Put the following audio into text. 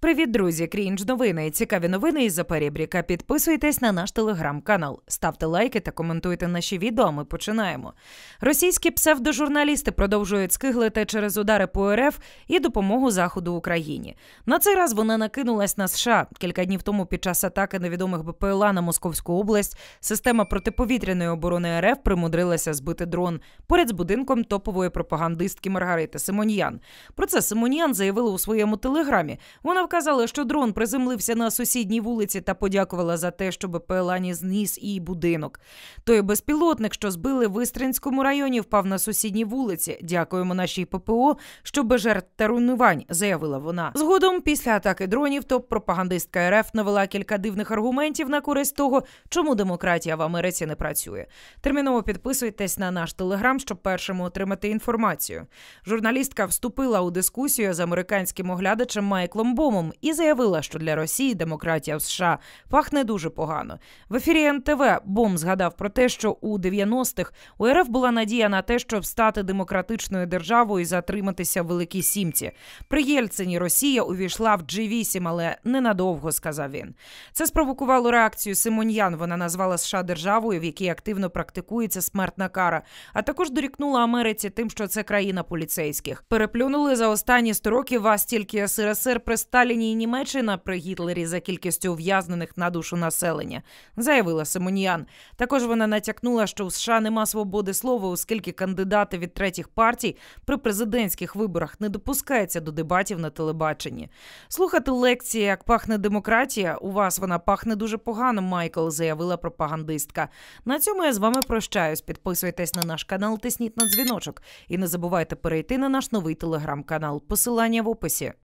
Привіт, друзі! Крінж новини. Цікаві новини із Заперебріка. Підписуйтесь на наш телеграм-канал, ставте лайки та коментуйте наші відео. Ми починаємо. Російські псевдожурналісти продовжують скиглити через удари по РФ і допомогу заходу Україні. На цей раз вона накинулась на США кілька днів тому. Під час атаки невідомих БПЛА на Московську область система протиповітряної оборони РФ примудрилася збити дрон поряд з будинком топової пропагандистки Маргарити Симоньян. Про це Симоньян заявила у своєму телеграмі. Вона Казала, що дрон приземлився на сусідній вулиці та подякувала за те, що БПЛА зніс її будинок. Той безпілотник, що збили в Істринському районі, впав на сусідній вулиці. Дякуємо нашій ППО, що без жертв та руйнувань, заявила вона. Згодом, після атаки дронів, топ пропагандистка РФ навела кілька дивних аргументів на користь того, чому демократія в Америці не працює. Терміново підписуйтесь на наш телеграм, щоб першому отримати інформацію. Журналістка вступила у дискусію з американським оглядачем Майклом Бомом, Рамом і заявила, що для Росії демократія в США пахне дуже погано. В ефірі НТВ Бом згадав про те, що у 90-х у РФ була надія на те, щоб стати демократичною державою і затриматися в Великій Сімці. При Єльцині Росія увійшла в G8, але ненадовго сказав він. Це спровокувало реакцію Симоньян. Вона назвала США державою, в якій активно практикується смертна кара, а також дорікнула Америці тим, що це країна поліцейських. Переплюнули за останні 100 років вас тільки СРСР при Сталіні Сталіні і Німеччина при Гітлері за кількістю ув'язнених на душу населення, заявила Симоніян. Також вона натякнула, що у США нема свободи слова, оскільки кандидати від третіх партій при президентських виборах не допускаються до дебатів на телебаченні. Слухати лекції, як пахне демократія. У вас вона пахне дуже погано. Майкл заявила пропагандистка. На цьому я з вами прощаюсь. Підписуйтесь на наш канал, тисніть на дзвіночок і не забувайте перейти на наш новий телеграм-канал. Посилання в описі.